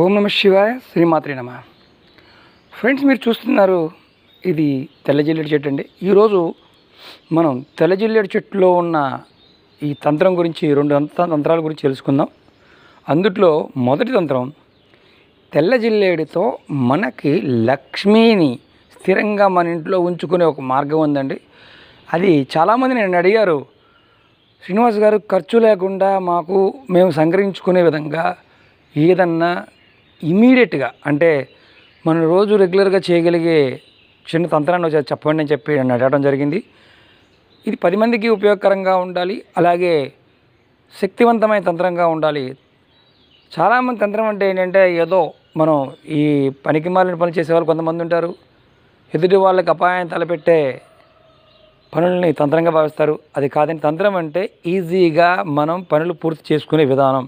ఓం నమ శివాయ శ్రీమాత్రి నమ ఫ్రెండ్స్ మీరు చూస్తున్నారు ఇది తెల్లజిల్లెడు చెట్టు అండి ఈరోజు మనం తెల్లజిల్లెడు చెట్టులో ఉన్న ఈ తంత్రం గురించి రెండు తంత్రాల గురించి తెలుసుకుందాం అందుట్లో మొదటి తంత్రం తెల్ల జిల్లేడితో మనకి లక్ష్మిని స్థిరంగా మన ఇంట్లో ఉంచుకునే ఒక మార్గం ఉందండి అది చాలామంది నేను అడిగారు శ్రీనివాస్ గారు ఖర్చు లేకుండా మాకు మేము సంగ్రహించుకునే విధంగా ఏదన్నా ఇమీడియట్గా అంటే మనం రోజు రెగ్యులర్గా చేయగలిగే చిన్న తంత్రాన్ని వచ్చి చెప్పండి అని చెప్పి నడవడం జరిగింది ఇది పది మందికి ఉపయోగకరంగా ఉండాలి అలాగే శక్తివంతమైన తంత్రంగా ఉండాలి చాలామంది తంత్రం అంటే ఏంటంటే ఏదో మనం ఈ పనికి మాలిన పనులు చేసేవాళ్ళు కొంతమంది ఉంటారు ఎదుటి వాళ్ళకి అపాయం తలపెట్టే పనుల్ని తంత్రంగా భావిస్తారు అది కాదని తంత్రం అంటే ఈజీగా మనం పనులు పూర్తి చేసుకునే విధానం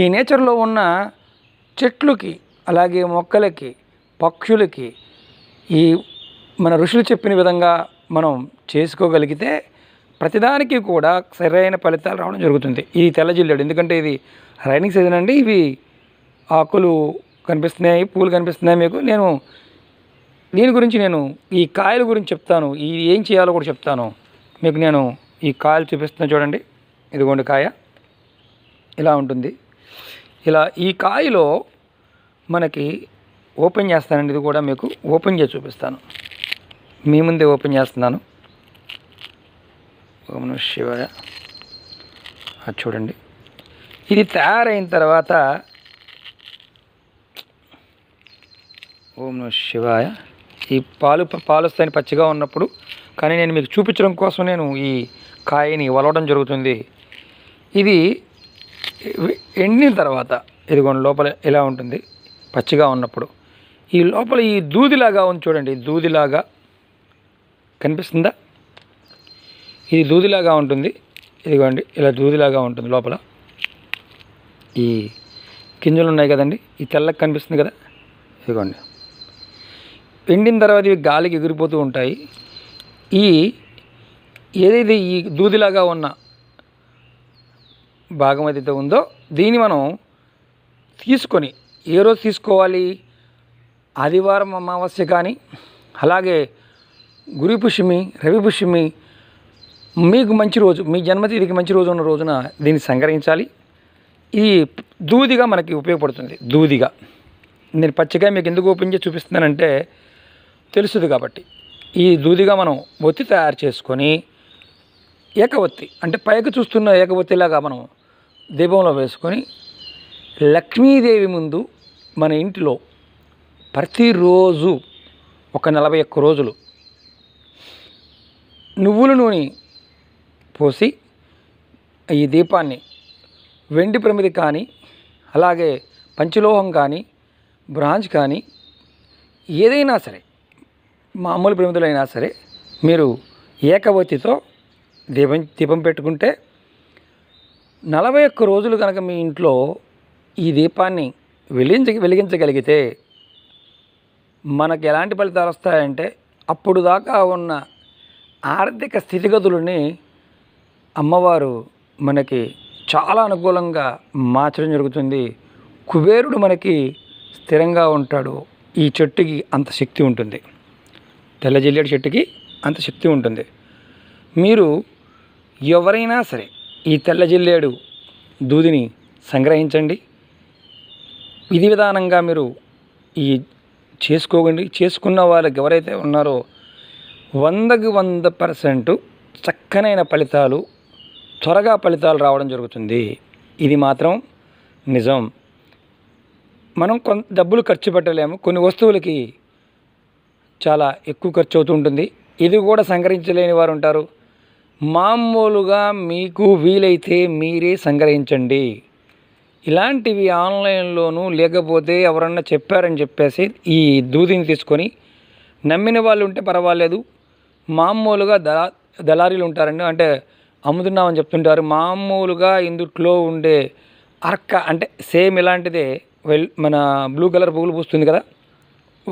ఈ నేచర్లో ఉన్న చెట్లుకి అలాగే మొక్కలకి పక్షులకి ఈ మన ఋషులు చెప్పిన విధంగా మనం చేసుకోగలిగితే ప్రతిదానికి కూడా సరైన ఫలితాలు రావడం జరుగుతుంది ఇది తెల్ల జిల్లేడు ఎందుకంటే ఇది రైనింగ్ సీజన్ అండి ఇవి ఆకులు కనిపిస్తున్నాయి పూలు కనిపిస్తున్నాయి మీకు నేను దీని గురించి నేను ఈ కాయల గురించి చెప్తాను ఈ ఏం చేయాలో కూడా చెప్తాను మీకు నేను ఈ కాయలు చూపిస్తున్నాను చూడండి ఇదిగోండి కాయ ఇలా ఉంటుంది ఇలా ఈ కాయలో మనకి ఓపెన్ చేస్తానండి ఇది కూడా మీకు ఓపెన్ చేసి చూపిస్తాను మీ ముందే ఓపెన్ చేస్తున్నాను ఓం శివయ చూడండి ఇది తయారైన తర్వాత ఓం శివాయ ఈ పాలు పాలు వస్తాయని పచ్చిగా ఉన్నప్పుడు కానీ నేను మీకు చూపించడం కోసం నేను ఈ కాయని వలవడం జరుగుతుంది ఇది ఎండిన తర్వాత ఇదిగోండి లోపల ఇలా ఉంటుంది పచ్చిగా ఉన్నప్పుడు ఈ లోపల ఈ దూదిలాగా ఉంది చూడండి దూదిలాగా కనిపిస్తుందా ఇది దూదిలాగా ఉంటుంది ఇదిగోండి ఇలా దూదిలాగా ఉంటుంది లోపల ఈ గింజలు ఉన్నాయి కదండి ఈ తెల్లకి కనిపిస్తుంది కదా ఇదిగోండి ఎండిన తర్వాత ఇవి గాలికి ఎగిరిపోతూ ఉంటాయి ఈ ఏదైతే ఈ దూదిలాగా ఉన్న భాగం ఏదైతే ఉందో దీన్ని మనం తీసుకొని ఏ రోజు తీసుకోవాలి ఆదివారం అమావాస్య కానీ అలాగే గురి పుష్యమి రవి పుష్యమి మీకు మంచి రోజు మీ జన్మతిథికి మంచి రోజు ఉన్న రోజున దీన్ని సంగ్రహించాలి ఇది దూదిగా మనకి ఉపయోగపడుతుంది దూదిగా నేను పచ్చిగా మీకు ఎందుకు ఓపెన్ చేసి చూపిస్తున్నానంటే తెలుసుది కాబట్టి ఈ దూదిగా మనం ఒత్తి తయారు చేసుకొని ఏకవత్తి అంటే పైకి చూస్తున్న ఏకవత్తిలాగా మనం దీపంలో వేసుకొని లక్ష్మీదేవి ముందు మన ఇంటిలో ప్రతిరోజు ఒక నలభై ఒక్క రోజులు నువ్వుల నూనె పోసి ఈ దీపాన్ని వెండి ప్రమిది కానీ అలాగే పంచలోహం కానీ బ్రాంజ్ కానీ ఏదైనా సరే మామూలు ప్రమిదులైనా సరే మీరు ఏకవతితో దీపం దీపం పెట్టుకుంటే నలభై ఒక్క రోజులు కనుక మీ ఇంట్లో ఈ దీపాన్ని వెలిగించ వెలిగించగలిగితే మనకు ఎలాంటి ఫలితాలు వస్తాయంటే అప్పుడు దాకా ఉన్న ఆర్థిక స్థితిగతులని అమ్మవారు మనకి చాలా అనుకూలంగా మార్చడం జరుగుతుంది కుబేరుడు మనకి స్థిరంగా ఉంటాడు ఈ చెట్టుకి అంత శక్తి ఉంటుంది తెల్ల చెట్టుకి అంత శక్తి ఉంటుంది మీరు ఎవరైనా సరే ఈ తెల్ల జిల్లేడు దూదిని సంగ్రహించండి విధి విధానంగా మీరు ఈ చేసుకోకండి చేసుకున్న వాళ్ళకి ఎవరైతే ఉన్నారో వందకి వంద పర్సెంట్ చక్కనైన ఫలితాలు త్వరగా ఫలితాలు రావడం జరుగుతుంది ఇది మాత్రం నిజం మనం కొంత డబ్బులు ఖర్చు పెట్టలేము కొన్ని వస్తువులకి చాలా ఎక్కువ ఖర్చు అవుతూ ఉంటుంది ఇది కూడా సంగ్రహించలేని వారు ఉంటారు మామూలుగా మీకు వీలైతే మీరే సంగ్రహించండి ఇలాంటివి ఆన్లైన్లోనూ లేకపోతే ఎవరన్నా చెప్పారని చెప్పేసి ఈ దూదిని తీసుకొని నమ్మిన వాళ్ళు ఉంటే పర్వాలేదు మామూలుగా దళ దళారీలు ఉంటారండి అంటే అమ్ముతున్నామని చెప్తుంటారు మామూలుగా ఇందుట్లో ఉండే అర్క అంటే సేమ్ ఇలాంటిదే వెల్ మన బ్లూ కలర్ పువ్వులు పూస్తుంది కదా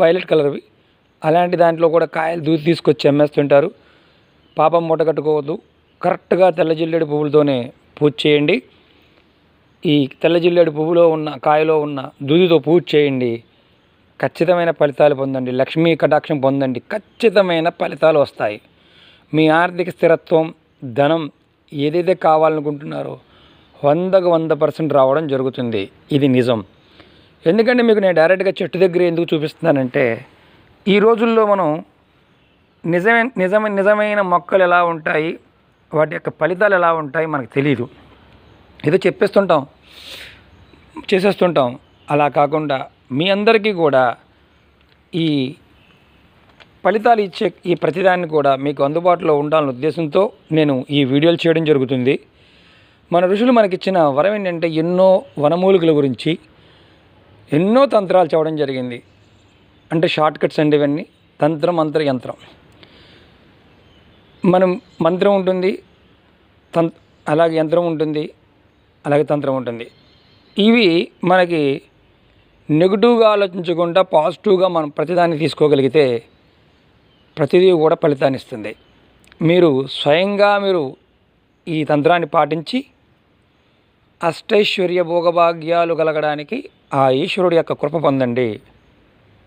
వైలెట్ కలర్వి అలాంటి దాంట్లో కూడా కాయలు దూది తీసుకొచ్చి అమ్మేస్తుంటారు పాపం మూటగట్టుకోవద్దు కరెక్ట్గా తెల్ల జిల్లేడు పువ్వులతోనే పూజ చేయండి ఈ తెల్ల జిల్లేడు పువ్వులో ఉన్న కాయలో ఉన్న దూదితో పూజ చేయండి ఖచ్చితమైన ఫలితాలు పొందండి లక్ష్మీ కటాక్షం పొందండి ఖచ్చితమైన ఫలితాలు వస్తాయి మీ ఆర్థిక స్థిరత్వం ధనం ఏదైతే కావాలనుకుంటున్నారో వందకు వంద పర్సెంట్ రావడం జరుగుతుంది ఇది నిజం ఎందుకంటే మీకు నేను డైరెక్ట్గా చెట్టు దగ్గర ఎందుకు చూపిస్తున్నానంటే ఈ రోజుల్లో మనం నిజమైన నిజమ నిజమైన మొక్కలు ఎలా ఉంటాయి వాటి యొక్క ఫలితాలు ఎలా ఉంటాయి మనకు తెలియదు ఏదో చెప్పేస్తుంటాం చేసేస్తుంటాం అలా కాకుండా మీ అందరికీ కూడా ఈ ఫలితాలు ఇచ్చే ఈ ప్రతిదాన్ని కూడా మీకు అందుబాటులో ఉండాలనే ఉద్దేశంతో నేను ఈ వీడియోలు చేయడం జరుగుతుంది మన ఋషులు మనకిచ్చిన వరం ఏంటంటే ఎన్నో వనమూలికల గురించి ఎన్నో తంత్రాలు చెప్పడం జరిగింది అంటే షార్ట్ కట్స్ అండి ఇవన్నీ తంత్రం మంత్ర యంత్రం మనం మంత్రం ఉంటుంది తం అలాగే యంత్రం ఉంటుంది అలాగే తంత్రం ఉంటుంది ఇవి మనకి నెగిటివ్గా ఆలోచించకుండా పాజిటివ్గా మనం ప్రతిదాన్ని తీసుకోగలిగితే ప్రతిదీ కూడా ఫలితాన్ని ఇస్తుంది మీరు స్వయంగా మీరు ఈ తంత్రాన్ని పాటించి అష్టైశ్వర్య భోగభాగ్యాలు కలగడానికి ఆ ఈశ్వరుడి యొక్క కృప పొందండి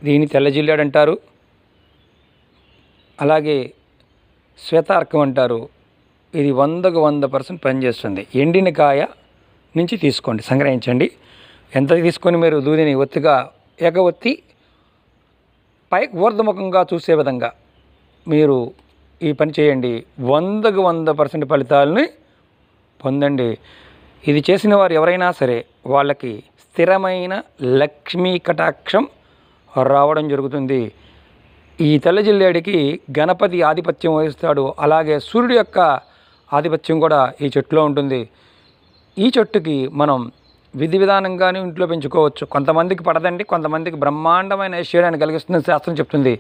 దీన్ని తెల్లజిల్లాడంటారు అలాగే శ్వేతార్కం అంటారు ఇది వందకు వంద పర్సెంట్ పనిచేస్తుంది ఎండిన కాయ నుంచి తీసుకోండి సంగ్రహించండి ఎంత తీసుకొని మీరు దూదిని ఒత్తిగా ఎగవొత్తి పై ఊర్ధముఖంగా చూసే విధంగా మీరు ఈ పని చేయండి వందకు వంద పర్సెంట్ ఫలితాలని పొందండి ఇది చేసిన వారు ఎవరైనా సరే వాళ్ళకి స్థిరమైన లక్ష్మీ కటాక్షం రావడం జరుగుతుంది ఈ తెల్లజిల్లేడికి గణపతి ఆధిపత్యం వహిస్తాడు అలాగే సూర్యుడు యొక్క ఆధిపత్యం కూడా ఈ చెట్టులో ఉంటుంది ఈ చెట్టుకి మనం విధి విధానంగానే ఇంట్లో పెంచుకోవచ్చు కొంతమందికి పడదండి కొంతమందికి బ్రహ్మాండమైన ఐశ్వర్యాన్ని కలిగిస్తుందని శాస్త్రం చెప్తుంది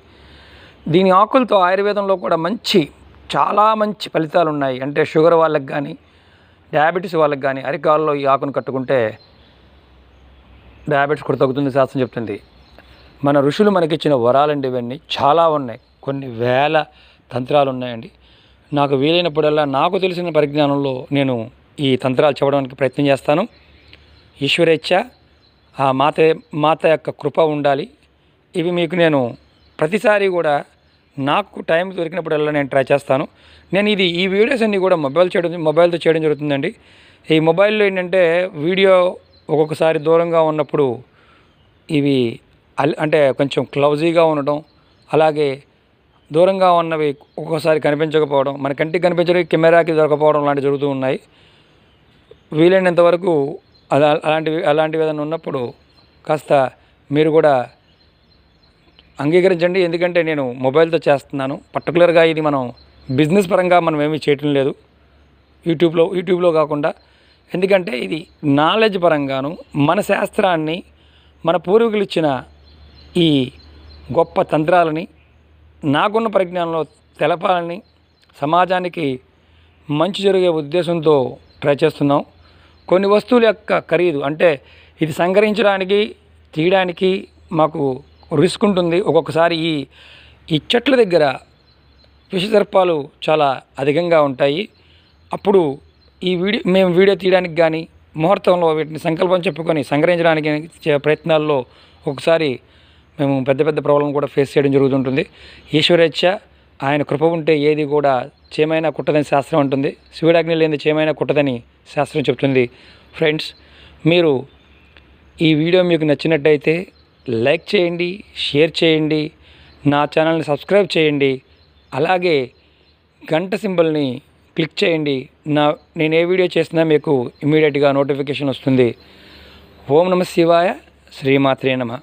దీని ఆకులతో ఆయుర్వేదంలో కూడా మంచి చాలా మంచి ఫలితాలు ఉన్నాయి అంటే షుగర్ వాళ్ళకి కానీ డయాబెటీస్ వాళ్ళకి కానీ అరికాల్లో ఈ ఆకును కట్టుకుంటే డయాబెటీస్ కూడా తగ్గుతుంది శాస్త్రం చెప్తుంది మన ఋషులు మనకిచ్చిన వరాలండి ఇవన్నీ చాలా ఉన్నాయి కొన్ని వేల తంత్రాలు ఉన్నాయండి నాకు వీలైనప్పుడల్లా నాకు తెలిసిన పరిజ్ఞానంలో నేను ఈ తంత్రాలు చెప్పడానికి ప్రయత్నం చేస్తాను ఈశ్వరేచ్ఛ ఆ మాత మాత యొక్క కృప ఉండాలి ఇవి మీకు నేను ప్రతిసారి కూడా నాకు టైం దొరికినప్పుడల్లా నేను ట్రై చేస్తాను నేను ఇది ఈ వీడియోస్ అన్నీ కూడా మొబైల్ చేయడం మొబైల్తో చేయడం జరుగుతుందండి ఈ మొబైల్లో ఏంటంటే వీడియో ఒక్కొక్కసారి దూరంగా ఉన్నప్పుడు ఇవి అంటే కొంచెం క్లౌజీగా ఉండడం అలాగే దూరంగా ఉన్నవి ఒక్కోసారి కనిపించకపోవడం మన కంటికి కనిపించడం కెమెరాకి దొరకపోవడం లాంటివి జరుగుతూ ఉన్నాయి వీలైనంత వరకు అలా అలాంటివి అలాంటివి ఏదైనా ఉన్నప్పుడు కాస్త మీరు కూడా అంగీకరించండి ఎందుకంటే నేను మొబైల్తో చేస్తున్నాను పర్టికులర్గా ఇది మనం బిజినెస్ పరంగా మనం ఏమీ చేయటం లేదు యూట్యూబ్లో యూట్యూబ్లో కాకుండా ఎందుకంటే ఇది నాలెడ్జ్ పరంగాను మన శాస్త్రాన్ని మన పూర్వీకులు ఇచ్చిన ఈ గొప్ప తంత్రాలని నాకున్న పరిజ్ఞానంలో తెలపాలని సమాజానికి మంచి జరిగే ఉద్దేశంతో ట్రై చేస్తున్నాం కొన్ని వస్తువుల యొక్క ఖరీదు అంటే ఇది సంగ్రహించడానికి తీయడానికి మాకు రిస్క్ ఉంటుంది ఒక్కొక్కసారి ఈ ఈ చెట్ల దగ్గర విషసర్పాలు చాలా అధికంగా ఉంటాయి అప్పుడు ఈ వీడియో మేము వీడియో తీయడానికి కానీ ముహూర్తంలో వీటిని సంకల్పం చెప్పుకొని సంగ్రహించడానికి ప్రయత్నాల్లో ఒకసారి మేము పెద్ద పెద్ద ప్రాబ్లం కూడా ఫేస్ చేయడం జరుగుతుంటుంది ఈశ్వరేచ్ఛ ఆయన కృప ఉంటే ఏది కూడా చేమైనా కుట్టదని శాస్త్రం ఉంటుంది శివుడాగ్ని లేని చేమైనా కుట్టదని శాస్త్రం చెప్తుంది ఫ్రెండ్స్ మీరు ఈ వీడియో మీకు నచ్చినట్టయితే లైక్ చేయండి షేర్ చేయండి నా ఛానల్ని సబ్స్క్రైబ్ చేయండి అలాగే గంట సింబల్ని క్లిక్ చేయండి నా నేను ఏ వీడియో చేసినా మీకు ఇమీడియట్గా నోటిఫికేషన్ వస్తుంది ఓం నమ శివాయ శ్రీమాత్రే నమ